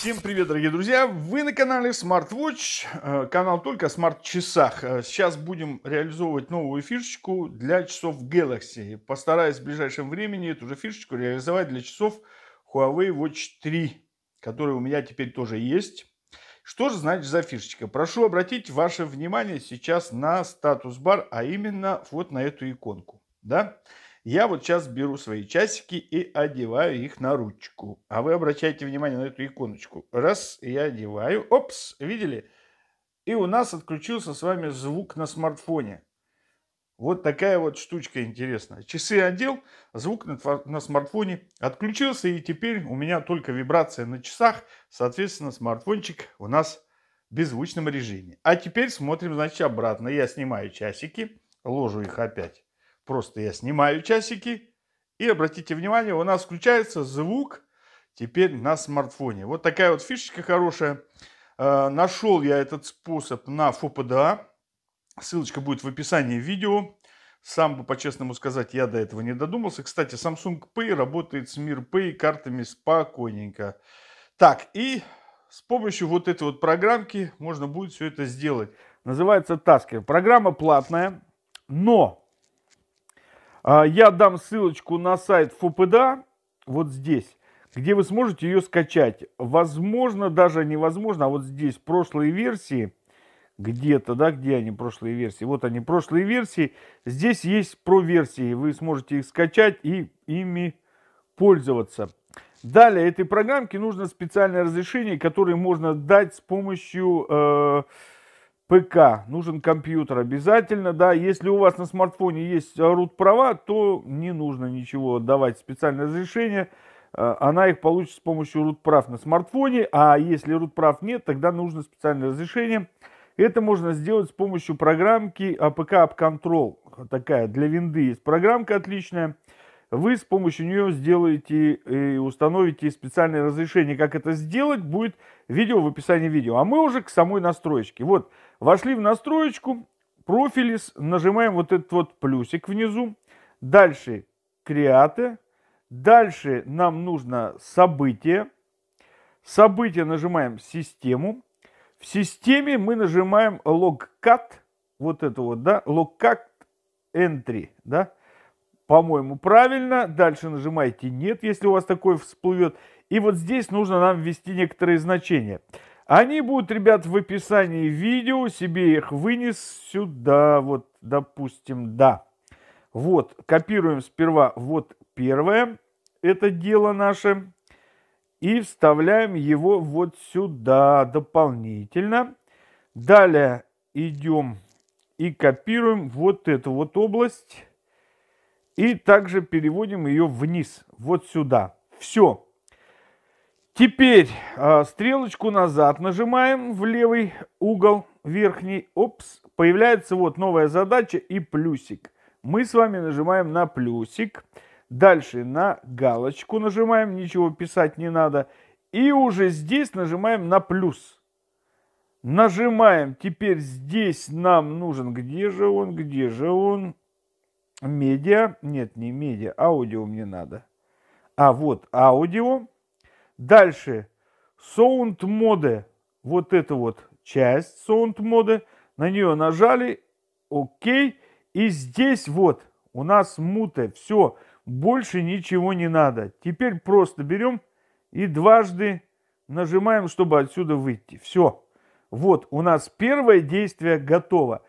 Всем привет, дорогие друзья! Вы на канале SmartWatch, э, канал только о смарт-часах. Э, сейчас будем реализовывать новую фишечку для часов Galaxy. Постараюсь в ближайшем времени эту же фишечку реализовать для часов Huawei Watch 3, которые у меня теперь тоже есть. Что же значит за фишечка? Прошу обратить ваше внимание сейчас на статус-бар, а именно вот на эту иконку. Да? Я вот сейчас беру свои часики и одеваю их на ручку. А вы обращайте внимание на эту иконочку. Раз, я одеваю. Опс, видели? И у нас отключился с вами звук на смартфоне. Вот такая вот штучка интересная. Часы одел, звук на, смартфоне отключился, и теперь у меня только вибрация на часах. Соответственно, смартфончик у нас в беззвучном режиме. А теперь смотрим, значит, обратно. Я снимаю часики, ложу их опять Просто я снимаю часики. И обратите внимание, у нас включается звук теперь на смартфоне. Вот такая вот фишечка хорошая. А, нашел я этот способ на ФОПДА. Ссылочка будет в описании видео. Сам бы, по-честному сказать, я до этого не додумался. Кстати, Samsung Pay работает с Mir Pay картами спокойненько. Так, и с помощью вот этой вот программки можно будет все это сделать. Называется Tasker. Программа платная, но а, я дам ссылочку на сайт ФУПДА, вот здесь, где вы сможете ее скачать. Возможно, даже невозможно, а вот здесь прошлые версии, где-то, да, где они, прошлые версии. Вот они, прошлые версии. Здесь есть про версии, вы сможете их скачать и ими пользоваться. Далее, этой программке нужно специальное разрешение, которое можно дать с помощью... Э, ПК, нужен компьютер обязательно, да, если у вас на смартфоне есть root права, то не нужно ничего давать специальное разрешение, э, она их получит с помощью root прав на смартфоне, а если root прав нет, тогда нужно специальное разрешение. Это можно сделать с помощью программки APK а App Control, такая для винды есть программка отличная, вы с помощью нее сделаете и э, установите специальное разрешение. Как это сделать, будет видео в описании видео. А мы уже к самой настроечке. Вот, вошли в настроечку, профили, нажимаем вот этот вот плюсик внизу. Дальше креаты. Дальше нам нужно событие. Событие нажимаем систему. В системе мы нажимаем logcat, вот это вот, да, logcat entry, да по-моему, правильно. Дальше нажимаете «Нет», если у вас такое всплывет. И вот здесь нужно нам ввести некоторые значения. Они будут, ребят, в описании видео. Себе их вынес сюда. Вот, допустим, да. Вот, копируем сперва вот первое. Это дело наше. И вставляем его вот сюда дополнительно. Далее идем и копируем вот эту вот область. И также переводим ее вниз, вот сюда. Все. Теперь э, стрелочку назад нажимаем в левый угол верхний. Опс. Появляется вот новая задача и плюсик. Мы с вами нажимаем на плюсик. Дальше на галочку нажимаем, ничего писать не надо. И уже здесь нажимаем на плюс. Нажимаем. Теперь здесь нам нужен... Где же он? Где же он? медиа, нет, не медиа, аудио мне надо. А вот аудио. Дальше sound моды, вот эта вот часть sound моды, на нее нажали, окей, и здесь вот у нас мута, все, больше ничего не надо. Теперь просто берем и дважды нажимаем, чтобы отсюда выйти. Все. Вот у нас первое действие готово.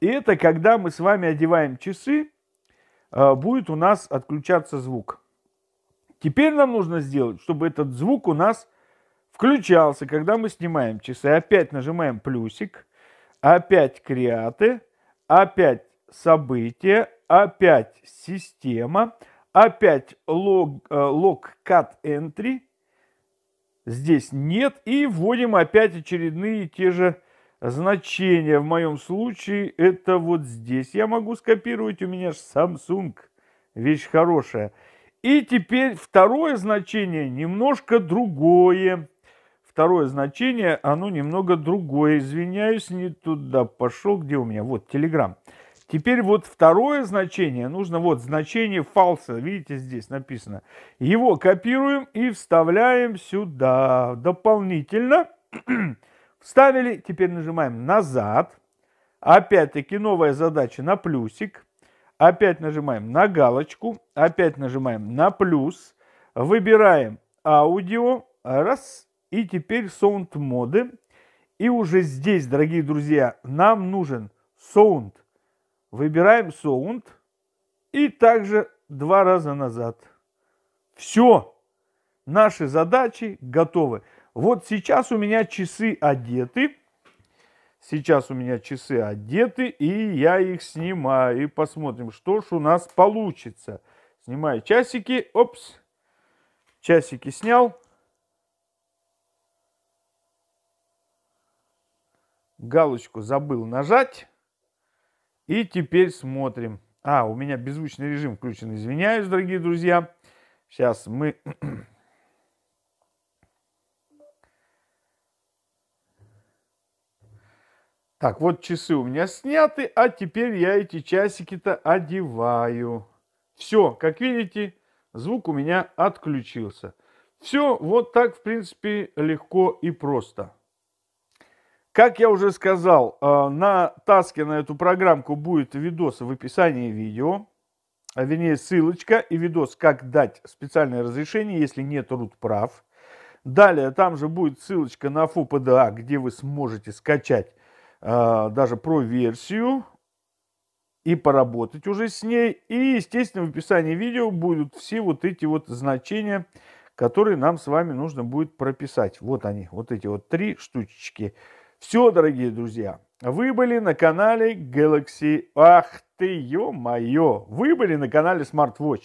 Это когда мы с вами одеваем часы, Э, будет у нас отключаться звук. Теперь нам нужно сделать, чтобы этот звук у нас включался, когда мы снимаем часы. Опять нажимаем плюсик, опять креаты, опять события, опять система, опять лог э, лог cut entry. Здесь нет. И вводим опять очередные те же значение в моем случае это вот здесь. Я могу скопировать, у меня же Samsung, вещь хорошая. И теперь второе значение немножко другое. Второе значение, оно немного другое. Извиняюсь, не туда пошел, где у меня. Вот, Telegram. Теперь вот второе значение, нужно вот значение фалса, видите, здесь написано. Его копируем и вставляем сюда дополнительно. Вставили, теперь нажимаем назад. Опять-таки новая задача на плюсик. Опять нажимаем на галочку. Опять нажимаем на плюс. Выбираем аудио. Раз. И теперь саунд моды. И уже здесь, дорогие друзья, нам нужен саунд. Выбираем саунд. И также два раза назад. Все. Наши задачи готовы. Вот сейчас у меня часы одеты. Сейчас у меня часы одеты, и я их снимаю. И посмотрим, что ж у нас получится. Снимаю часики. Опс. Часики снял. Галочку забыл нажать. И теперь смотрим. А, у меня беззвучный режим включен. Извиняюсь, дорогие друзья. Сейчас мы Так, вот часы у меня сняты, а теперь я эти часики-то одеваю. Все, как видите, звук у меня отключился. Все вот так, в принципе, легко и просто. Как я уже сказал, э, на таске на эту программку будет видос в описании видео. А вернее, ссылочка и видос, как дать специальное разрешение, если нет root прав. Далее, там же будет ссылочка на FOPDA, а, где вы сможете скачать Э, даже про версию и поработать уже с ней. И, естественно, в описании видео будут все вот эти вот значения, которые нам с вами нужно будет прописать. Вот они, вот эти вот три штучечки. Все, дорогие друзья, вы были на канале Galaxy... Ах ты, ё-моё! Вы были на канале SmartWatch.